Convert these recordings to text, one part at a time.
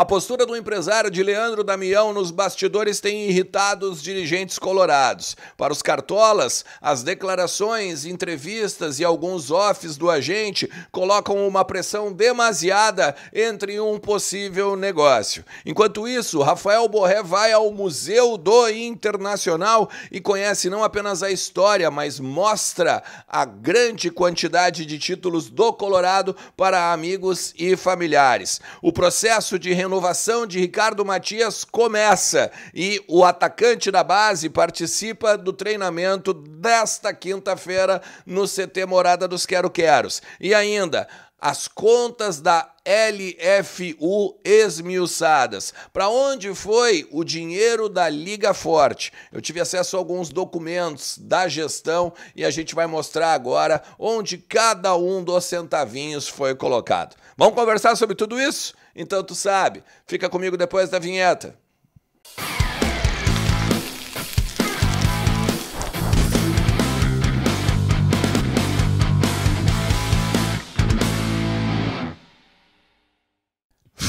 A postura do empresário de Leandro Damião nos bastidores tem irritado os dirigentes colorados. Para os cartolas, as declarações, entrevistas e alguns offs do agente colocam uma pressão demasiada entre um possível negócio. Enquanto isso, Rafael Borré vai ao Museu do Internacional e conhece não apenas a história, mas mostra a grande quantidade de títulos do Colorado para amigos e familiares. O processo de renovação de Ricardo Matias começa e o atacante da base participa do treinamento desta quinta-feira no CT Morada dos Quero Queros. E ainda, as contas da LFU esmiuçadas. Para onde foi o dinheiro da Liga Forte? Eu tive acesso a alguns documentos da gestão e a gente vai mostrar agora onde cada um dos centavinhos foi colocado. Vamos conversar sobre tudo isso? Então tu sabe, fica comigo depois da vinheta.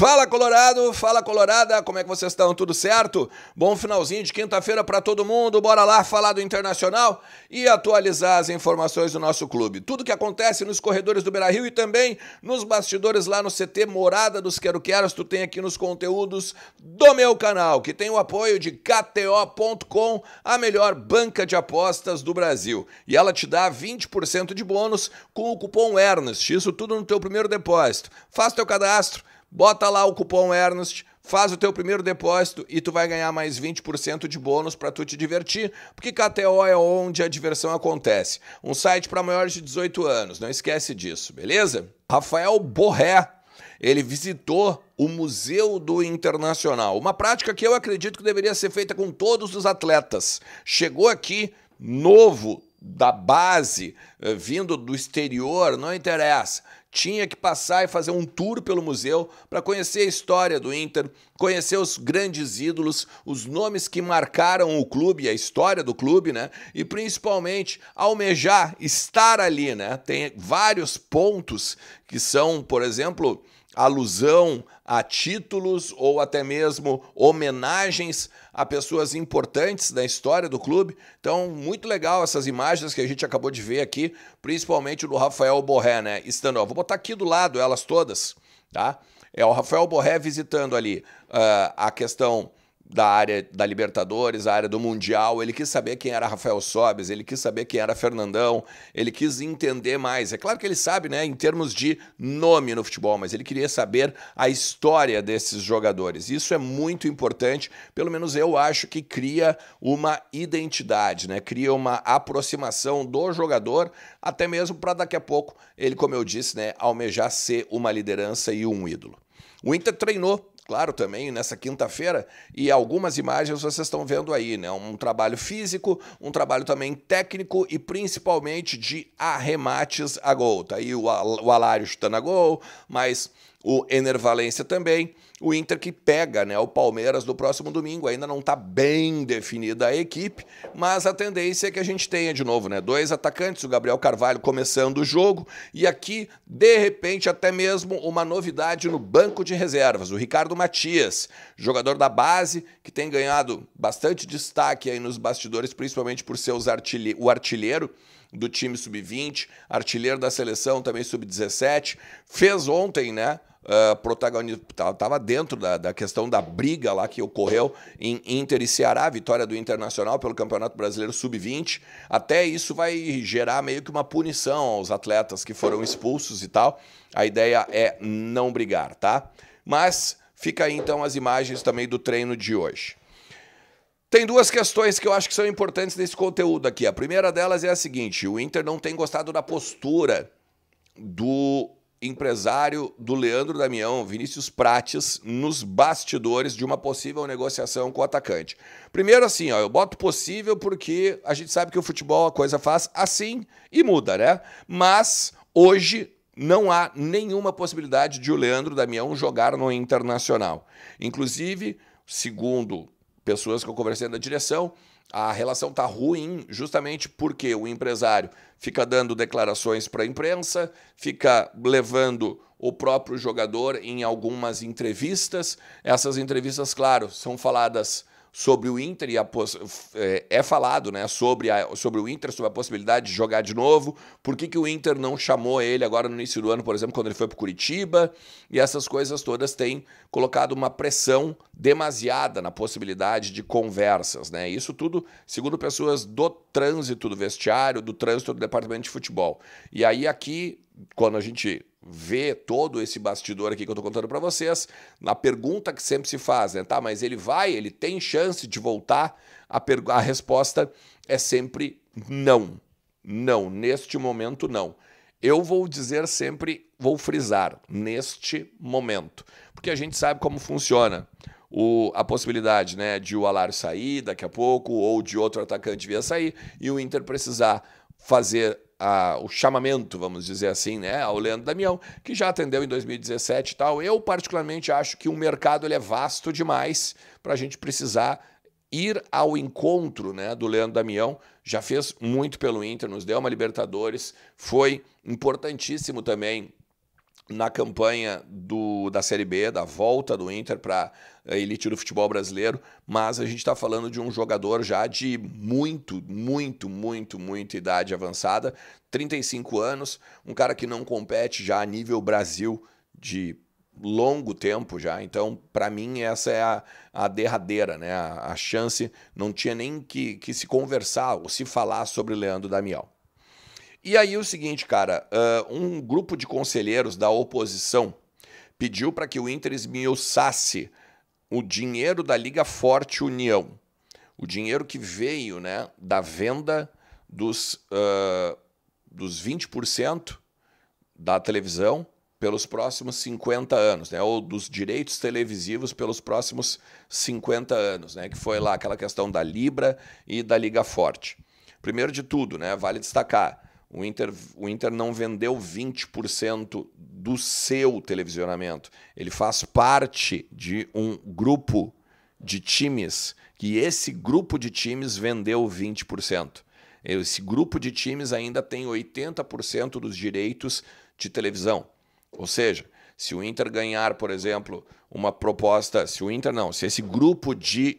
Fala Colorado, fala Colorada, como é que vocês estão? Tudo certo? Bom finalzinho de quinta-feira para todo mundo. Bora lá falar do internacional e atualizar as informações do nosso clube. Tudo que acontece nos corredores do Beira-Rio e também nos bastidores lá no CT Morada dos Quero Queros, tu tem aqui nos conteúdos do meu canal, que tem o apoio de KTO.com, a melhor banca de apostas do Brasil. E ela te dá 20% de bônus com o cupom Ernest. Isso tudo no teu primeiro depósito. Faça teu cadastro Bota lá o cupom Ernest, faz o teu primeiro depósito e tu vai ganhar mais 20% de bônus para tu te divertir, porque KTO é onde a diversão acontece. Um site para maiores de 18 anos, não esquece disso, beleza? Rafael Borré, ele visitou o Museu do Internacional, uma prática que eu acredito que deveria ser feita com todos os atletas. Chegou aqui novo da base, eh, vindo do exterior, não interessa tinha que passar e fazer um tour pelo museu para conhecer a história do Inter, conhecer os grandes ídolos, os nomes que marcaram o clube, a história do clube, né? E principalmente almejar estar ali, né? Tem vários pontos que são, por exemplo, alusão a títulos ou até mesmo homenagens a pessoas importantes da história do clube. Então, muito legal essas imagens que a gente acabou de ver aqui, principalmente do Rafael Borré, né? Estando, ó, vou botar aqui do lado elas todas, tá? É o Rafael Borré visitando ali uh, a questão da área da Libertadores, a área do Mundial, ele quis saber quem era Rafael Sobes, ele quis saber quem era Fernandão, ele quis entender mais. É claro que ele sabe, né, em termos de nome no futebol, mas ele queria saber a história desses jogadores. Isso é muito importante, pelo menos eu acho que cria uma identidade, né? Cria uma aproximação do jogador, até mesmo para daqui a pouco ele, como eu disse, né, almejar ser uma liderança e um ídolo. O Inter treinou claro, também nessa quinta-feira, e algumas imagens vocês estão vendo aí, né? Um trabalho físico, um trabalho também técnico e principalmente de arremates a gol. Tá aí o, o Alário chutando a gol, mas o Enervalência também, o Inter que pega né, o Palmeiras no próximo domingo. Ainda não está bem definida a equipe, mas a tendência é que a gente tenha de novo né, dois atacantes, o Gabriel Carvalho começando o jogo e aqui, de repente, até mesmo uma novidade no banco de reservas. O Ricardo Matias, jogador da base, que tem ganhado bastante destaque aí nos bastidores, principalmente por ser artilhe o artilheiro do time sub-20, artilheiro da seleção também sub-17. Fez ontem, né? Uh, protagonista, estava dentro da, da, questão da briga lá que ocorreu em Inter e Ceará, vitória do Internacional pelo Campeonato Brasileiro Sub-20. Até isso vai gerar meio que uma punição aos atletas que foram expulsos e tal. A ideia é não brigar, tá? Mas fica aí então as imagens também do treino de hoje. Tem duas questões que eu acho que são importantes nesse conteúdo aqui. A primeira delas é a seguinte: o Inter não tem gostado da postura do empresário do Leandro Damião, Vinícius Prates, nos bastidores de uma possível negociação com o atacante. Primeiro, assim, ó, eu boto possível porque a gente sabe que o futebol a coisa faz assim e muda, né? Mas hoje não há nenhuma possibilidade de o Leandro Damião jogar no Internacional. Inclusive, segundo pessoas que eu conversei na direção, a relação está ruim justamente porque o empresário fica dando declarações para a imprensa, fica levando o próprio jogador em algumas entrevistas. Essas entrevistas, claro, são faladas sobre o Inter e a é, é, falado, né, sobre, a, sobre o Inter, sobre a possibilidade de jogar de novo. Por que, que o Inter não chamou ele agora no início do ano, por exemplo, quando ele foi para Curitiba? E essas coisas todas têm colocado uma pressão demasiada na possibilidade de conversas, né? Isso tudo, segundo pessoas do trânsito do vestiário, do trânsito do departamento de futebol. E aí aqui, quando a gente ver todo esse bastidor aqui que eu estou contando para vocês, na pergunta que sempre se faz, né? Tá, mas ele vai, ele tem chance de voltar? A, a resposta é sempre não. Não, neste momento não. Eu vou dizer sempre, vou frisar, neste momento. Porque a gente sabe como funciona o, a possibilidade né, de o Alar sair daqui a pouco, ou de outro atacante vir a sair, e o Inter precisar fazer a, o chamamento, vamos dizer assim, né, ao Leandro Damião, que já atendeu em 2017 e tal. Eu, particularmente, acho que o mercado ele é vasto demais para a gente precisar ir ao encontro né, do Leandro Damião. Já fez muito pelo Inter, nos deu uma Libertadores, foi importantíssimo também na campanha do, da Série B, da volta do Inter para a eh, elite do futebol brasileiro, mas a gente está falando de um jogador já de muito, muito, muito, muito idade avançada, 35 anos, um cara que não compete já a nível Brasil de longo tempo já, então para mim essa é a, a derradeira, né? A, a, chance não tinha nem que, que se conversar ou se falar sobre Leandro Damião. E aí o seguinte, cara, uh, um grupo de conselheiros da oposição pediu para que o Inter esmiuçasse o dinheiro da Liga Forte União, o dinheiro que veio né, da venda dos, uh, dos 20% da televisão pelos próximos 50 anos, né? ou dos direitos televisivos pelos próximos 50 anos, né? que foi lá aquela questão da Libra e da Liga Forte. Primeiro de tudo, né, vale destacar, o Inter, o Inter não vendeu 20% do seu televisionamento. Ele faz parte de um grupo de times que esse grupo de times vendeu 20%. Esse grupo de times ainda tem 80% dos direitos de televisão. Ou seja, se o Inter ganhar, por exemplo, uma proposta, se o Inter não, se esse grupo de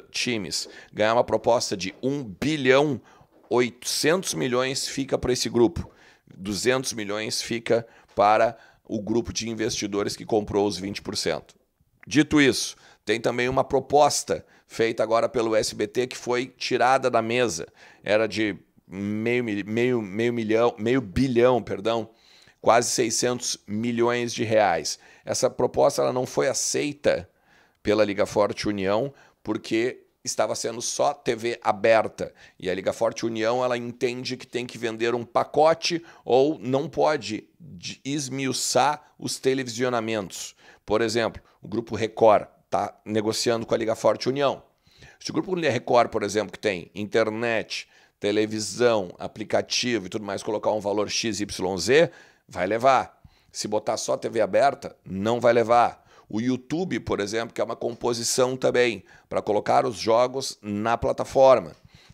uh, times ganhar uma proposta de 1 bilhão, 800 milhões fica para esse grupo, 200 milhões fica para o grupo de investidores que comprou os 20%. Dito isso, tem também uma proposta feita agora pelo SBT que foi tirada da mesa. Era de meio, meio, meio milhão, meio bilhão, perdão, quase 600 milhões de reais. Essa proposta ela não foi aceita pela Liga Forte União porque estava sendo só TV aberta. E a Liga Forte União ela entende que tem que vender um pacote ou não pode esmiuçar os televisionamentos. Por exemplo, o Grupo Record está negociando com a Liga Forte União. Se o Grupo Record, por exemplo, que tem internet, televisão, aplicativo e tudo mais, colocar um valor XYZ, vai levar. Se botar só TV aberta, não vai levar. O YouTube, por exemplo, que é uma composição também para colocar os jogos na plataforma.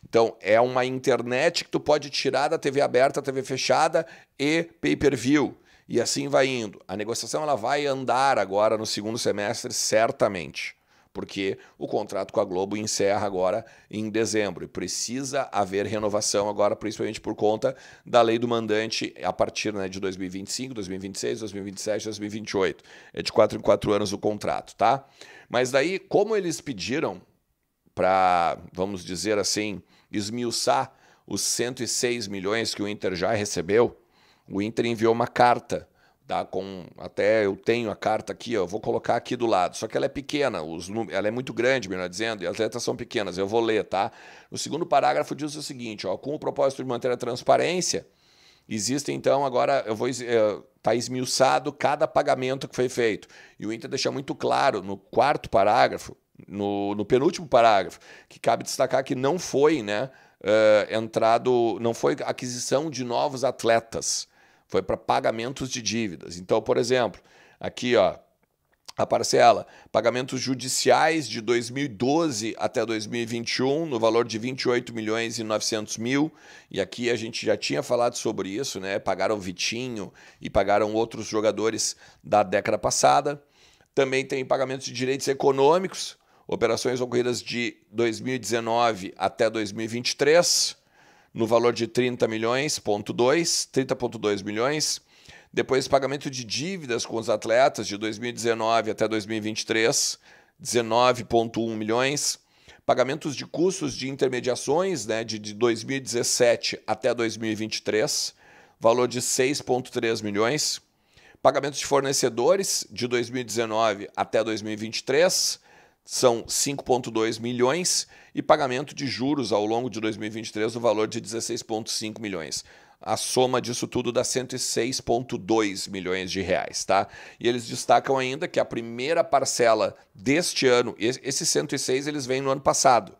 Então, é uma internet que tu pode tirar da TV aberta, TV fechada e pay-per-view. E assim vai indo. A negociação ela vai andar agora no segundo semestre, certamente porque o contrato com a Globo encerra agora em dezembro e precisa haver renovação agora, principalmente por conta da lei do mandante a partir né, de 2025, 2026, 2027, 2028. É de 4 em 4 anos o contrato, tá? Mas daí, como eles pediram para, vamos dizer assim, esmiuçar os 106 milhões que o Inter já recebeu, o Inter enviou uma carta tá? Com até eu tenho a carta aqui, ó, vou colocar aqui do lado. Só que ela é pequena, os ela é muito grande, melhor dizendo, e as letras são pequenas. Eu vou ler, tá? O segundo parágrafo diz o seguinte, ó, com o propósito de manter a transparência, existe então agora eu vou é, tá esmiuçado cada pagamento que foi feito. E o Inter deixa muito claro no quarto parágrafo, no, no penúltimo parágrafo, que cabe destacar que não foi, né, uh, entrado, não foi aquisição de novos atletas foi para pagamentos de dívidas. Então, por exemplo, aqui ó, a parcela, pagamentos judiciais de 2012 até 2021, no valor de 28 milhões e 900 mil. E aqui a gente já tinha falado sobre isso, né? Pagaram Vitinho e pagaram outros jogadores da década passada. Também tem pagamentos de direitos econômicos, operações ocorridas de 2019 até 2023 no valor de 30 milhões, ponto 2, 30.2 milhões. Depois pagamento de dívidas com os atletas de 2019 até 2023, 19.1 milhões. Pagamentos de custos de intermediações, né, de, de 2017 até 2023, valor de 6.3 milhões. Pagamentos de fornecedores de 2019 até 2023, são 5,2 milhões e pagamento de juros ao longo de 2023 no valor de 16,5 milhões. A soma disso tudo dá 106,2 milhões de reais, tá? E eles destacam ainda que a primeira parcela deste ano, esses 106 eles vêm no ano passado.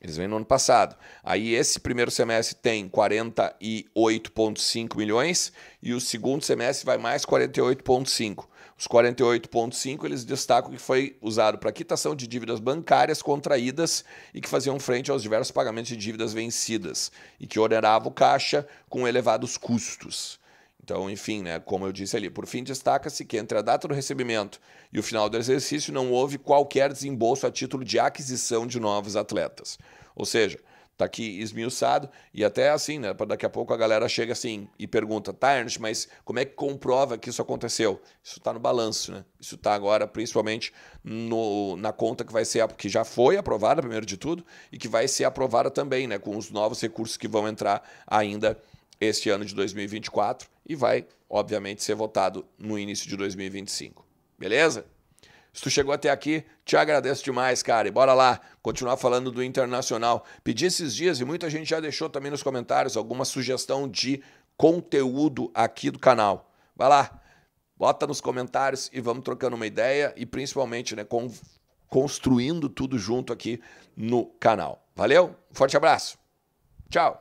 Eles vêm no ano passado. Aí esse primeiro semestre tem 48,5 milhões e o segundo semestre vai mais 48,5. Os 48,5 eles destacam que foi usado para quitação de dívidas bancárias contraídas e que faziam frente aos diversos pagamentos de dívidas vencidas e que onerava o caixa com elevados custos. Então, enfim, né, como eu disse ali, por fim, destaca-se que entre a data do recebimento e o final do exercício não houve qualquer desembolso a título de aquisição de novos atletas. Ou seja, tá aqui esmiuçado. E até assim, né? Daqui a pouco a galera chega assim e pergunta, tá, Ernst, mas como é que comprova que isso aconteceu? Isso está no balanço, né? Isso está agora, principalmente, no, na conta que vai ser, que já foi aprovada, primeiro de tudo, e que vai ser aprovada também, né? Com os novos recursos que vão entrar ainda este ano de 2024 e vai, obviamente, ser votado no início de 2025. Beleza? Se tu chegou até aqui, te agradeço demais, cara. E bora lá, continuar falando do Internacional. Pedi esses dias e muita gente já deixou também nos comentários alguma sugestão de conteúdo aqui do canal. Vai lá, bota nos comentários e vamos trocando uma ideia e principalmente, né, com, construindo tudo junto aqui no canal. Valeu? Forte abraço. Tchau.